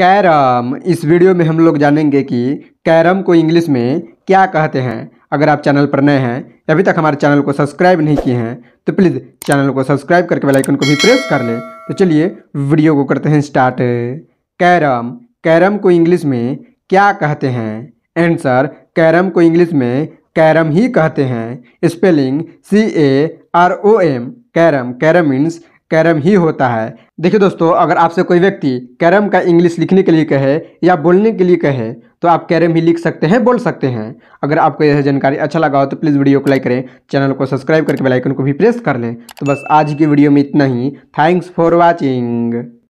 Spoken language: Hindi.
कैरम इस वीडियो में हम लोग जानेंगे कि कैरम को इंग्लिश में क्या कहते हैं अगर आप चैनल पर नए हैं अभी तक हमारे चैनल को सब्सक्राइब नहीं किए हैं तो प्लीज़ चैनल को सब्सक्राइब करके बेल आइकन को भी प्रेस कर लें तो चलिए वीडियो को करते हैं स्टार्ट कैरम कैरम को इंग्लिश में क्या कहते हैं एंसर कैरम को इंग्लिश में कैरम ही कहते हैं spelling C A R O M carrom carrom means carrom ही होता है देखिए दोस्तों अगर आपसे कोई व्यक्ति कैरम का इंग्लिश लिखने के लिए कहे या बोलने के लिए कहे तो आप कैरम ही लिख सकते हैं बोल सकते हैं अगर आपको यह जानकारी अच्छा लगा हो तो प्लीज़ वीडियो को लाइक करें चैनल को सब्सक्राइब करके बेल आइकन को भी प्रेस कर लें तो बस आज की वीडियो में इतना ही थैंक्स फॉर वॉचिंग